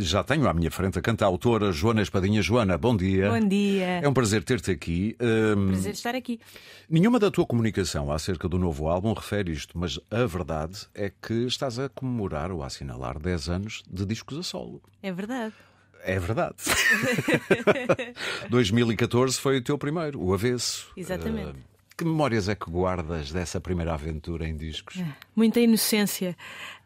Já tenho à minha frente a cantautora Joana Espadinha. Joana, bom dia. Bom dia. É um prazer ter-te aqui. Um... Prazer estar aqui. Nenhuma da tua comunicação acerca do novo álbum refere isto, mas a verdade é que estás a comemorar ou a assinalar 10 anos de discos a solo. É verdade. É verdade. 2014 foi o teu primeiro, o Avesso. Exatamente. Uh que memórias é que guardas dessa primeira aventura em discos? Ah, muita inocência,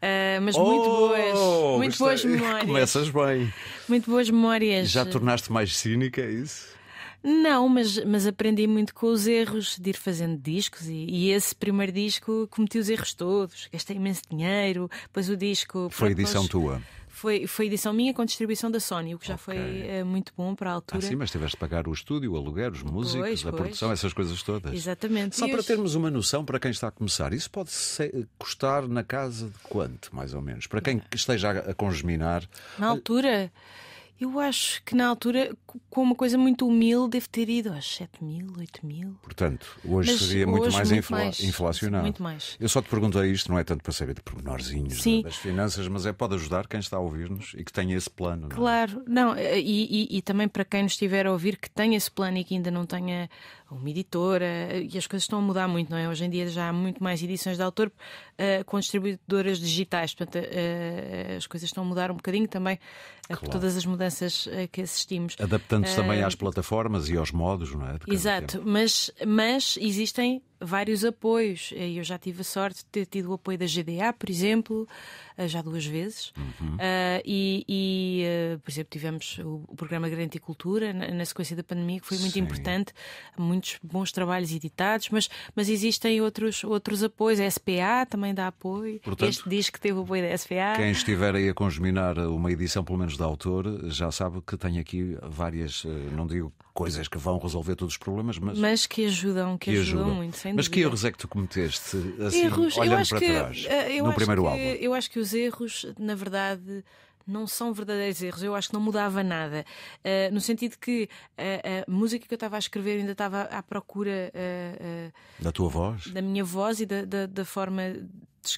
uh, mas oh, muito boas, muito boas memórias. Começas bem. Muito boas memórias. Já tornaste mais cínica, é isso? Não, mas, mas aprendi muito com os erros de ir fazendo discos e, e esse primeiro disco cometi os erros todos, gastei imenso dinheiro, depois o disco. Foi edição tua? Foi, foi edição minha com distribuição da Sony, o que já okay. foi uh, muito bom para a ah, altura. Ah, sim, mas tiveste de pagar o estúdio, o aluguer, os músicos, pois, a pois. produção, essas coisas todas. Exatamente. Só e para os... termos uma noção, para quem está a começar, isso pode ser, eh, custar na casa de quanto, mais ou menos? Para quem esteja a, a congeminar. Na altura. Uh... Eu acho que na altura, com uma coisa muito humilde, devo ter ido aos 7 mil, 8 mil. Portanto, hoje Mas seria muito mais, muito infla mais. inflacionado. Muito mais. Eu só te perguntei é isto, não é tanto para saber de pormenorzinhos Sim. das finanças, mas é pode ajudar quem está a ouvir-nos e que tenha esse plano. Não é? Claro, não, eh, e, e, e, também para quem nos estiver a ouvir que tenha esse plano e que ainda não tenha a uma editora, e as coisas estão a mudar muito, não é? Hoje em dia já há muito mais edições de autor uh, com distribuidoras digitais, portanto uh, as coisas estão a mudar um bocadinho também claro. por todas as mudanças que assistimos. Adaptando-se também às plataformas e aos modos, não é? Exato, mas, mas existem vários apoios. Eu já tive a sorte de ter tido o apoio da GDA, por exemplo, eh, já duas vezes. Uhum. Uh, e, e eh, por exemplo, tivemos o, programa Garantia Cultura na, na, sequência da pandemia, que foi muito Sim. importante. Muitos bons trabalhos editados, mas, mas existem outros, outros apoios. A SPA também dá apoio. Portanto, este diz que teve o apoio da SPA. Quem estiver aí a congeminar uma edição, pelo menos da autor, já sabe que tem aqui várias, não digo coisas que vão resolver todos os problemas, mas. Mas que ajudam, que, que ajudam, ajudam, muito, sem Mas que erros é que tu cometeste, assim, erros, olhando para que, trás, eh, no primeiro que, álbum? Eu acho que os erros, na verdade não são verdadeiros erros. Eu acho que não mudava nada. Uh, no sentido que uh, a música que eu estava a escrever ainda estava à procura. Uh, da tua voz? Da minha voz e da, da, da forma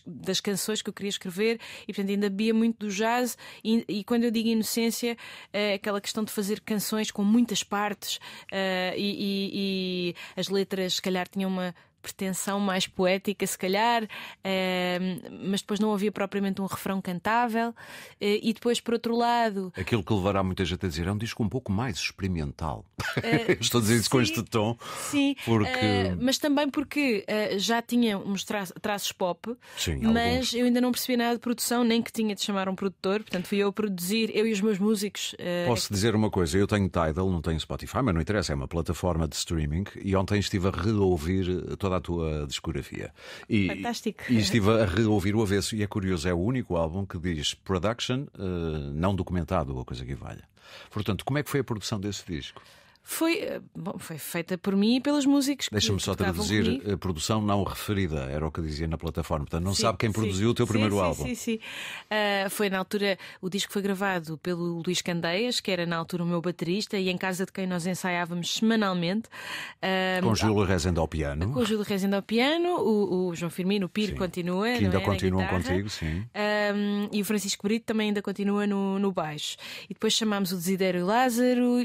das canções que eu queria escrever e, portanto, ainda bebia muito do jazz. E, e quando eu digo inocência, é aquela questão de fazer canções com muitas partes uh, e, e, e, as letras, se calhar, tinham uma pretensão mais poética, se calhar, ehm, mas depois não havia propriamente um refrão cantável. Eh, e depois, por outro lado. Aquilo que levará muita gente a dizer é um disco um pouco mais experimental. Uh, Estou a dizer isso com este tom. Sim, porque... Uh, mas também porque uh, já tinha uns tra traços pop, sim, mas alguns. eu ainda não percebi nada de produção, nem que tinha de chamar um produtor, portanto fui eu a produzir, eu e os meus músicos. Posso é dizer uma coisa, eu tenho Tidal, não tenho Spotify, mas não interessa, é uma plataforma de streaming, e ontem estive a reouvir toda a tua discografia. E, Fantástico. E estive a reouvir o avesso, e é curioso, é o único álbum que diz production uh, não documentado, ou coisa que valha. Portanto, como é que foi a produção desse disco? foi, eh, bom, foi feita por mim e pelos músicos. Deixa-me só traduzir a eh, produção não referida, era o que dizia na plataforma. Portanto, não sim, sabe quem produziu sim, o teu sim, primeiro álbum. Sim, sim, uh, foi na altura, o disco foi gravado pelo Luís Candeias, que era na altura o meu baterista, e em casa de quem nós ensaiávamos semanalmente. Uh, com Júlio ah, Rezende ao piano. Com Júlio Rezende ao piano, o, o João Firmino, o Pir continua. Que ainda é? continuam contigo, sim. Uh, e o Francisco Brito também ainda continua no, no baixo. E depois chamámos o Desidério Lázaro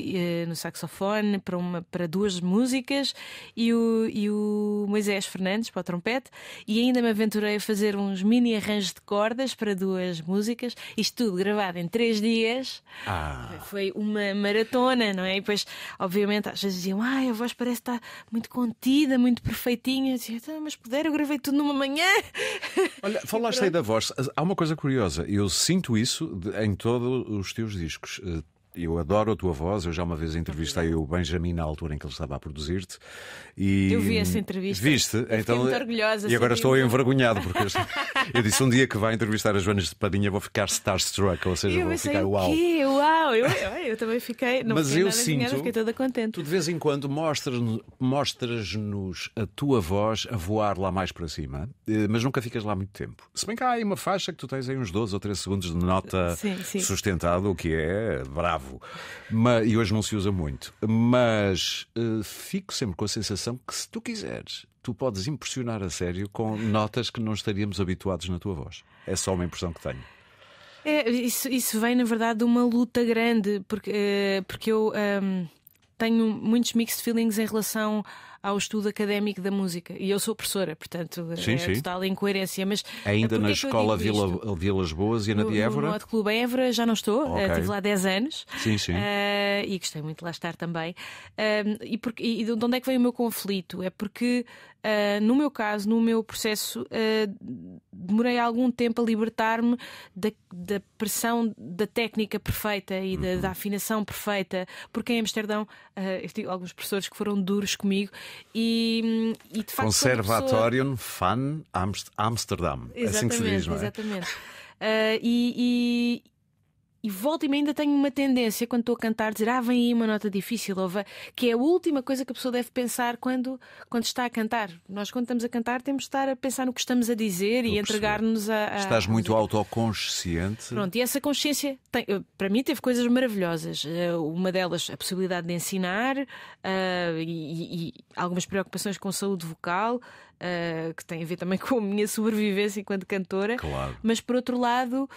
no saxofone para, uma, para duas músicas e o, e o Moisés Fernandes para o trompete. E ainda me aventurei a fazer uns mini arranjos de cordas para duas músicas. Isto tudo gravado em três dias. Ah. Foi uma maratona, não é? E depois, obviamente, às vezes diziam: Ai, a voz parece estar muito contida, muito perfeitinha. Eu dizia, ah, mas puder, eu gravei tudo numa manhã. Olha, falaste aí da voz. Há uma coisa curiosa. Eu sinto isso em todos os teus discos. Eh, eu adoro a tua voz. Eu já uma vez entrevistei o Benjamin na altura em que ele estava a produzir-te. E... Eu vi essa entrevista. Viste? Eu então... muito orgulhosa. E agora estou envergonhado porque eu disse um dia que vai entrevistar as Joana de Padinha vou ficar starstruck, ou seja, eu vou ficar uau. Que? Uau! Eu, eu, eu também fiquei. Não Mas fiquei eu sinto. Dinheiro, fiquei toda contente. Tu de vez em quando mostras-nos a tua voz a voar lá mais para cima, eh, mas nunca ficas lá muito tempo. Se bem que há aí uma faixa que tu tens aí uns 12 ou 13 segundos de nota sim, sim. sustentado, o que é bravo cravo. Mas, e hoje não se usa muito. Mas uh, fico sempre com a sensação que se tu quiseres, tu podes impressionar a sério com notas que não estaríamos habituados na tua voz. É só uma impressão que tenho. É, isso, isso vem, na verdade, de uma luta grande, porque, uh, porque eu um, ehm, tenho muitos mixed feelings em relação ao estudo académico da música. E eu sou professora, portanto, é sim, é sim. total incoerência. Mas Ainda ah, na escola Vila, Vilas Boas e na no, de Évora? No, no Clube Évora já não estou, ah, okay. estive lá 10 anos. Sim, sim. Uh, e gostei muito de lá estar também. Uh, e, por e de onde é que vem o meu conflito? É porque, uh, no meu caso, no meu processo, demorei algum tempo a libertar-me da, da, pressão da técnica perfeita e da, uhum. da afinação perfeita, porque em Amsterdão eu tive alguns professores que foram duros comigo e, e de facto. Conservatorium pessoa... Fan Amsterdam. Exatamente, é assim que se diz, não é? Exatamente. Uh, e, e volta e ainda tenho uma tendência quando estou a cantar dizer ah vem aí uma nota difícil ouva que é a última coisa que a pessoa deve pensar quando quando está a cantar nós quando estamos a cantar temos de estar a pensar no que estamos a dizer Estou e entregar-nos a, a, estás muito a... autoconsciente pronto e essa consciência tem, eh, para mim teve coisas maravilhosas eh, uma delas a possibilidade de ensinar uh, e, e, algumas preocupações com saúde vocal uh, que tem a ver também com a minha sobrevivência enquanto cantora. Claro. Mas por outro lado, uh,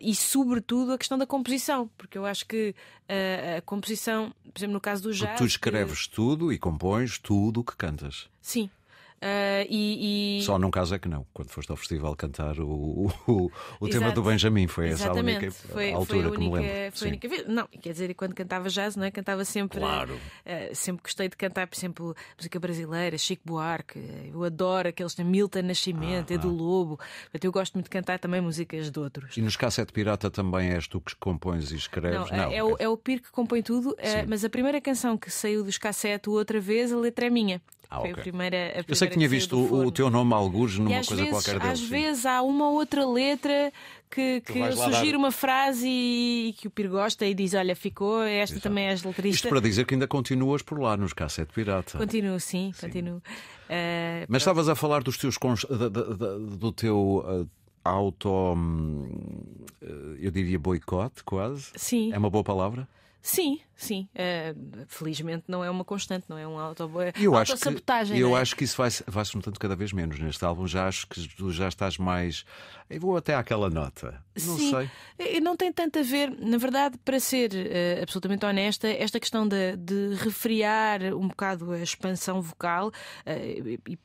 e sobretudo a questão da composição, porque eu acho que uh, a composição, por exemplo, no caso do jazz. Porque tu escreves que... tudo e compões tudo o que cantas. Sim, Uh, e, e... Só num caso é que não, quando foste ao festival cantar o, o, o tema do Benjamin, foi Exatamente. essa a única foi, altura que me lembro. Foi a única vez. Não, quer dizer, quando cantava jazz, não é? Cantava sempre. Claro. Uh, sempre gostei de cantar, por exemplo, música brasileira, Chico Buarque, eu adoro aqueles de Milton Nascimento, ah, do ah. Lobo. Portanto, eu gosto muito de cantar também músicas de outros. E nos Cassete Pirata também és tu que compões e escreves? Não, não é, é, o, é o Pir que compõe tudo, uh, mas a primeira canção que saiu dos Cassete outra vez, a letra é minha. Ah, foi okay. a primeira. A primeira eu tinha visto o, o, teu nome alguns numa coisa vezes, qualquer deles. Às sim. vezes há uma outra letra que, que dar... uma frase e, e, que o Piro gosta e diz: Olha, ficou, esta Exato. também és letrista. Isto para dizer que ainda continuas por lá nos Cassete Pirata. Continuo, sim, sim. continuo. Uh, Mas estavas a falar dos teus. Da, da, da, do teu. Uh, auto. Hum, eh, eu diria boicote, quase. Sim. É uma boa palavra? Sim, sim. Uh, felizmente não é uma constante, não é um auto é eu acho que Eu é? acho que isso vai-se vai notando cada vez menos neste álbum. Já acho que tu já estás mais. Eu vou até àquela nota. Não sim, sei. Não tem tanto a ver, na verdade, para ser uh, absolutamente honesta, esta questão de, de refriar um bocado a expansão vocal uh, e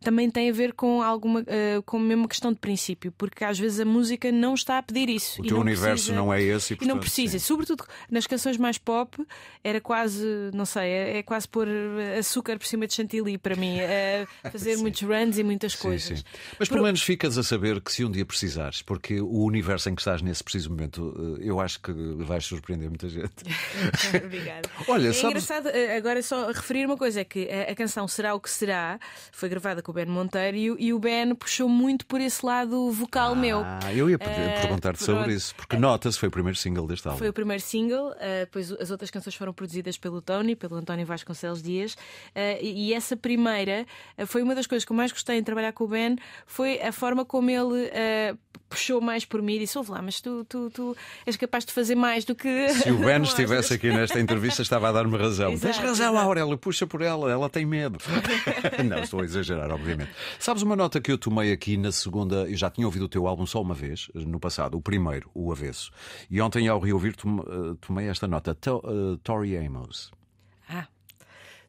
também tem a ver com alguma uh, com mesmo questão de princípio, porque às vezes a música não está a pedir isso. O teu não universo precisa, não é esse e, portanto, e não precisa. Sim. Sobretudo nas canções mais pop, era quase, não sei, é, é quase pôr eh, açúcar por cima de chantilly para mim, uh, fazer muitos runs e muitas coisas. Sim. Mas por... pelo menos ficas a saber que se um dia precisares, porque o universo em que estás nesse preciso momento, eu acho que vais surpreender muita gente. Obrigada. Olha, é sabes... engraçado, agora só referir uma coisa: é que a canção Será o que Será foi gravada com o Ben Monteiro e, o Ben puxou muito por esse lado vocal ah, meu. Eu ia eh, perguntar-te sobre isso, porque eh, nota-se foi o primeiro single deste álbum. Foi o primeiro single, uh, pois as outras canções foram produzidas pelo Tony, pelo António Vasconcelos Dias, uh, e, e essa primeira foi uma das coisas que eu mais gostei em trabalhar com o Ben, foi a forma como ele puxou mais por mim e disse: Ouve lá, mas tu, tu, tu és capaz de fazer mais do que. Se o Ben estivesse aqui nesta entrevista, estava a dar-me razão. Tens razão, Aurélio, puxa por ela, ela tem medo. não, estou a exagerar, obviamente. Sabes uma nota que eu tomei aqui na segunda? Eu já tinha ouvido o teu álbum só uma vez, no passado, o primeiro, o avesso. E ontem, ao reouvir, eh, tomei esta nota: eh, Tori Amos.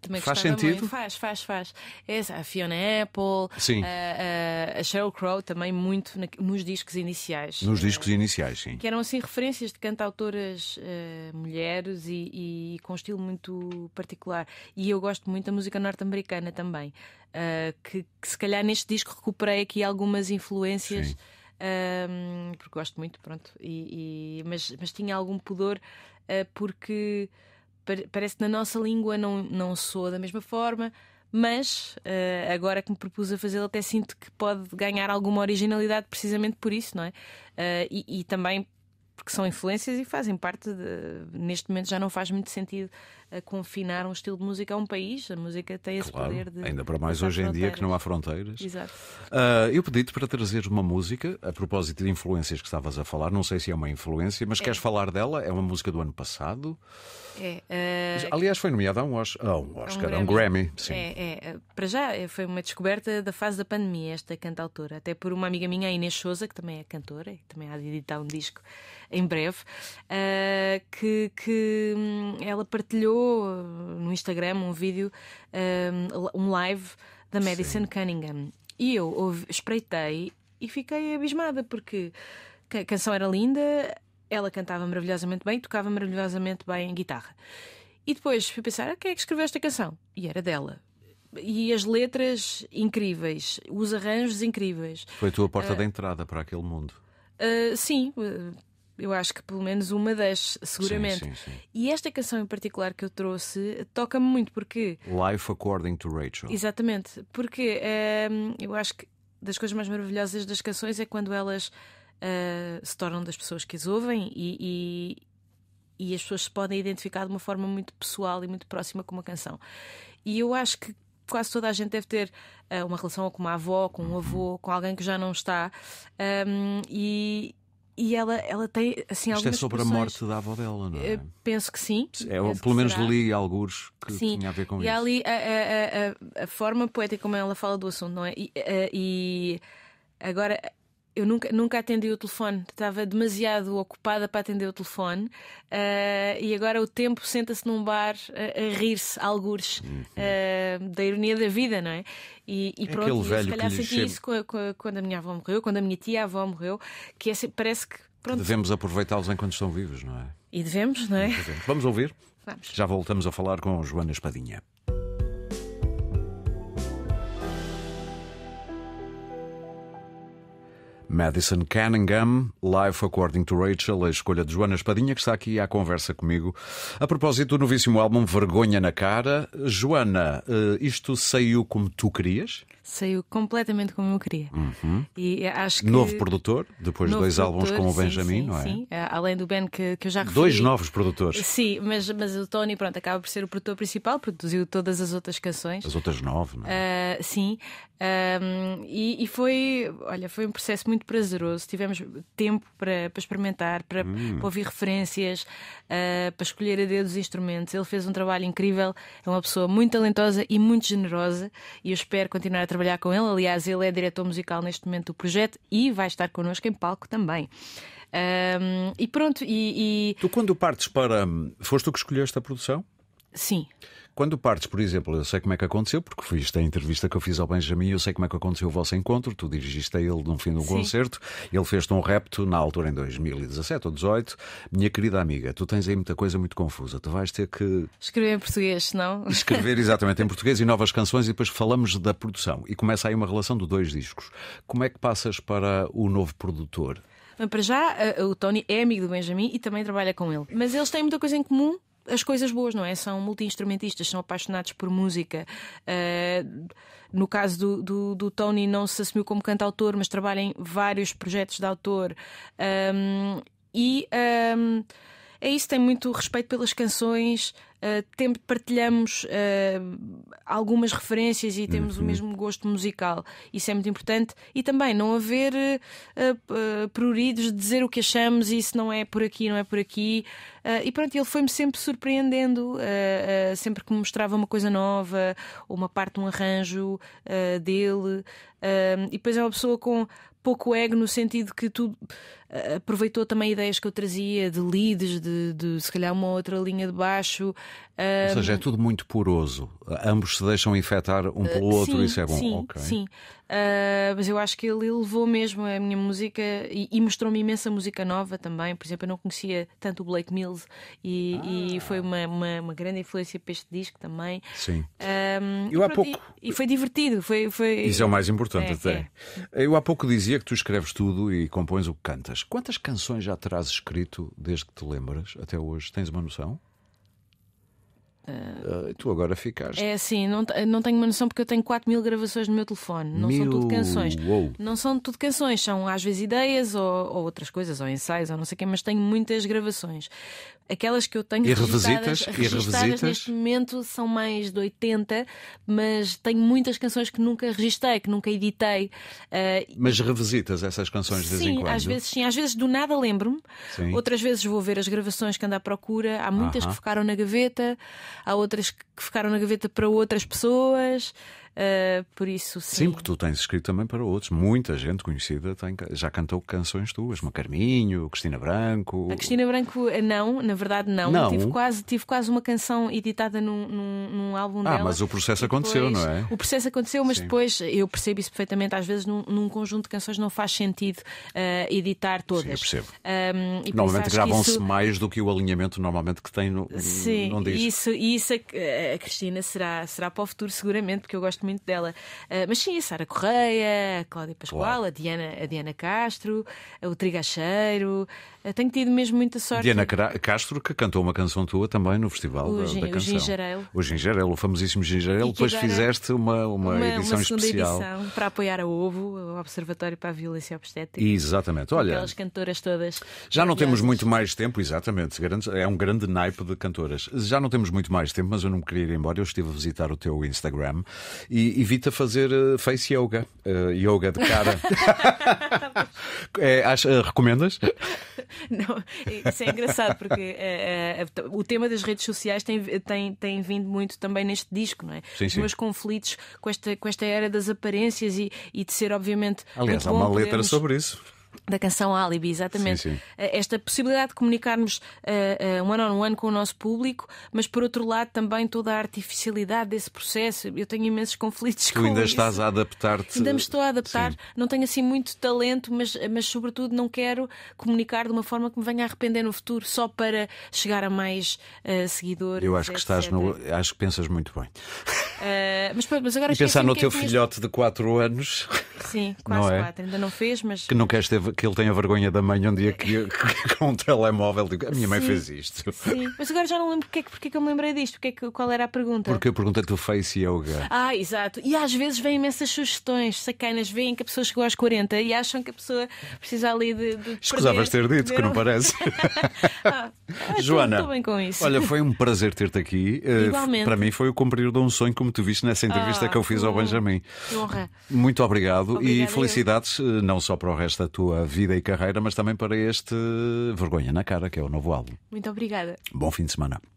Também faz sentido? Muito. Faz, faz, faz. É essa, a Fiona Apple, sim. A, a, a Sheryl Crow também muito na, nos discos iniciais. Nos discos iniciais, sim. Que eram assim referências de cantautoras uh, mulheres e, e, com um estilo muito particular. E eu gosto muito da música norte-americana também, uh, que, que, se calhar neste disco recuperei aqui algumas influências. Sim. Um, ehm, porque gosto muito, pronto, e, e mas, mas tinha algum pudor eh, porque parece que na nossa língua não, não soa da mesma forma, mas uh, agora que me propus a fazê-lo, até sinto que pode ganhar alguma originalidade precisamente por isso, não é? Uh, e, e, também porque são influências e fazem parte de, Neste momento já não faz muito sentido a confinar um estilo de música a um país. A música tem esse claro, poder de. Ainda para mais hoje em fronteiras. dia que não há fronteiras. Exato. Uh, eu pedi-te para trazer uma música, a propósito de influências que estavas a falar, não sei se é uma influência, mas é. queres falar dela? É uma música do ano passado. É, uh... Aliás, foi nomeada a um Oscar, a um, Oscar, um Grammy. sim. É, é ah, para já, eh, foi uma descoberta da fase da pandemia, esta cantautora. Até por uma amiga minha, a Inês Souza, que também é cantora e também há de editar um disco em breve, uh, que, que hum, ela partilhou publicou no Instagram um vídeo, um live da Madison Sim. Cunningham. E eu espreitei e fiquei abismada porque a canção era linda, ela cantava maravilhosamente bem, tocava maravilhosamente bem guitarra. E depois fui pensar, ah, quem é que escreveu esta canção? E era dela. E as letras incríveis, os arranjos incríveis. Foi a tua porta uh, de entrada para aquele mundo. Uh, sim, uh, eu acho que pelo menos uma das, seguramente. Sim, sim, sim. E esta canção em particular que eu trouxe toca-me muito porque. Life According to Rachel. Exatamente, porque ehm, eu acho que das coisas mais maravilhosas das canções é quando elas uh, se tornam das pessoas que as ouvem e, e, e as pessoas se podem identificar de uma forma muito pessoal e muito próxima com uma canção. E eu acho que quase toda a gente deve ter uh, uma relação com uma avó, com um uhum. avô, com alguém que já não está. Um, ehm, e e ela, ela tem assim Isto é algumas é sobre expressões... a morte da avó dela, não é? Eh, penso que sim. É, penso pelo menos será. li alguns que sim. tinha a ver com e isso. E ali a, a, a, a, forma poética como ela fala do assunto, não é? E, eh, e agora eu nunca, nunca atendi o telefone, estava demasiado ocupada para atender o telefone uh, e agora o tempo senta-se num bar a, eh, a rir-se, algures, uh, da ironia da vida, não é? E, e é pronto, eu se calhar senti chega... isso quando a minha avó morreu, quando a minha tia avó morreu, que é, parece que. Pronto. Devemos aproveitá-los enquanto estão vivos, não é? E devemos, não é? Vamos ouvir? Vamos. Já voltamos a falar com Joana Espadinha. Madison Cunningham, Life According to Rachel, a escolha de Joana Espadinha, que está aqui à conversa comigo. A propósito do novíssimo álbum Vergonha na Cara, Joana, eh, isto saiu como tu querias? Saiu completamente como eu queria. Uhum. E eh, acho que... Novo produtor, depois de dois álbuns com o Benjamin, sim, não é? Sim, eh, além do Ben que, que eu já referi. Dois novos produtores. Sim, mas, mas o Tony, pronto, acaba por ser o produtor principal, produziu todas as outras canções. As outras nove, não é? Uh, sim. Ehm, e, e foi, olha, foi um processo muito muito prazeroso. Tivemos tempo para, para experimentar, para, hum. para, ouvir referências, uh, para escolher a dedo os instrumentos. Ele fez um trabalho incrível, é uma pessoa muito talentosa e muito generosa. E eu espero continuar a trabalhar com ele. Aliás, ele é diretor musical neste momento do projeto e vai estar connosco em palco também. Um, e pronto, e, e, Tu quando partes para. Hum, foste tu que escolheste a produção? Sim. Quando partes, por exemplo, eu sei como é que aconteceu, porque foi isto a entrevista que eu fiz ao Benjamin, eu sei como é que aconteceu o vosso encontro, tu dirigiste a ele no fim do um concerto, ele fez-te um repto na altura em 2017 ou 2018. Minha querida amiga, tu tens aí muita coisa muito confusa, tu vais ter que. Escrever em português, não? Escrever exatamente em português e novas canções, e depois falamos da produção. E começa aí uma relação de dois discos. Como é que passas para o novo produtor? Para já, eh, o Tony é amigo do Benjamin e também trabalha com ele. Mas eles têm muita coisa em comum as coisas boas, não é? São multi-instrumentistas, são apaixonados por música. Uh, no caso do, do, do, Tony, não se assumiu como cantautor, mas trabalha em vários projetos de autor. Um, ah, e um, ah, é isso, tem muito respeito pelas canções. Eh, temos partilhamos uh, algumas referências e temos uhum. o mesmo gosto musical. Isso é muito importante. E também não haver uh, pruridos de dizer o que achamos, e isso não é por aqui, não é por aqui. e pronto, ele foi-me sempre surpreendendo, sempre que me mostrava uma coisa nova, ou uma parte de um arranjo dele. e depois é uma pessoa com pouco ego no sentido que tudo eh, aproveitou também ideias que eu trazia de leads, de, de se calhar uma outra linha de baixo. Um... Ou seja, é tudo muito poroso. Ambos se deixam infectar um pelo uh, outro, sim, isso é bom. Sim, okay. sim. Uh, mas eu acho que ele levou mesmo a minha música e, e mostrou-me imensa música nova também. Por exemplo, eu não conhecia tanto o Blake Mills e, ah. e foi uma, uma, uma, grande influência para este disco também. Sim. Um, eu há pronto, pouco... E, e, foi divertido. Foi, foi... Isso é o mais importante, é, até. É. Eu há pouco dizia que tu escreves tudo e compões o que cantas. Quantas, canções já terás escrito desde que te lembras até hoje? Tens uma noção? Uh, uh, tu agora ficaste. É assim, não, não tenho uma noção porque eu tenho 4 mil gravações no meu telefone. Não mil... são tudo canções. Uou. Não são tudo canções, são às vezes ideias ou, ou, outras coisas, ou ensaios, ou não sei o quê, mas tenho muitas gravações. Aquelas que eu tenho e registadas, revisitas, registadas e revisitas. neste momento são mais de 80, mas tenho muitas canções que nunca registrei, que nunca editei. Uh, mas revisitas essas canções de sim, vez em quando? Às vezes sim, às vezes do nada lembro-me, outras vezes vou ver as gravações que ando à procura. Há muitas uh -huh. que ficaram na gaveta, há outras que ficaram na gaveta para outras pessoas. Uh, por isso sim. Sim, porque tu tens escrito também para outros. Muita gente conhecida tem, já cantou canções tuas, uma Carminho, Cristina Branco. A Cristina Branco, eh, não, na verdade não. não. Tive, quase, tive quase uma canção editada num, num, num álbum ah, dela. Ah, mas o processo depois, aconteceu, não é? O processo aconteceu, mas sim. depois eu percebo isso perfeitamente. Às vezes num, num conjunto de canções não faz sentido uh, editar todas. Sim, eu percebo. Um, e normalmente gravam-se isso... mais do que o alinhamento normalmente que tem no. Sim, não isso, isso a, é a Cristina será, será para o futuro, seguramente, porque eu gosto gosto muito dela. Uh, mas sim, a Sara Correia, a Cláudia Pascoal, a Diana, a Diana Castro, o Trigacheiro, eh, tenho tido mesmo muita sorte. Diana Castro, que cantou uma canção tua também no Festival o da, da Canção. O Gingerel. O Gingerel, o famosíssimo Gingerel. Depois fizeste uma, uma, uma edição uma especial. edição para apoiar a OVO, o Observatório para a Violência Obstétrica. Exatamente, olha. Aquelas cantoras todas. Já não temos muito mais tempo, exatamente. É um grande naipe de cantoras. Já não temos muito mais tempo, mas eu não me queria ir embora. Eu estive a visitar o teu Instagram e evita fazer eh, face yoga. Uh, yoga de cara. é, acho, uh, recomendas? Não, isso é engraçado porque eh, eh, eh, o tema das redes sociais tem, tem, tem vindo muito também neste disco, não é? Sim, Os sim. meus conflitos com esta, com esta era das aparências e, e de ser, obviamente. Aliás, há uma letra sobre isso da canção Alibi, exatamente. Sim, sim. Eh, esta possibilidade de comunicarmos uh, uh, one on one com o nosso público, mas por outro lado também toda a artificialidade desse processo. Eu tenho imensos conflitos tu com ainda isso. estás a adaptar-te. Ainda me estou a adaptar. Sim. Não tenho assim muito talento, mas, mas sobretudo não quero comunicar de uma forma que me venha a arrepender no futuro só para chegar a mais uh, seguidores. Eu acho que estás no... acho que pensas muito bem. Uh, mas, mas, agora e pensar no é teu filhote este... de 4 anos. Sim, quase 4. É? Ainda não fez, mas. Que nunca esteve que ele tem a vergonha da mãe um dia que, que com um telemóvel digo, a minha mãe fez isto. Sim, mas agora já não lembro porque é que, porque é que eu me lembrei disto, porque é que, qual era a pergunta. Porque a pergunta é do Face Yoga. Ah, exato. E às vezes vêm imensas sugestões, sacanas, veem que a pessoa chegou aos 40 e acham que a pessoa precisa ali de. de Escusavas ter dito, que não parece. ah, ah Joana, bem com isso. Olha, foi um prazer ter-te aqui. Eh, Igualmente. Para mim foi o cumprir de um sonho, como tu viste nessa entrevista ah, que eu fiz ao Benjamin. Que honra. Muito obrigado Obrigada e felicidades, eu. Eh, não só para o resto da tua sua vida e carreira, mas também para este Vergonha na Cara, que é o novo álbum. Muito obrigada. Bom fim de semana.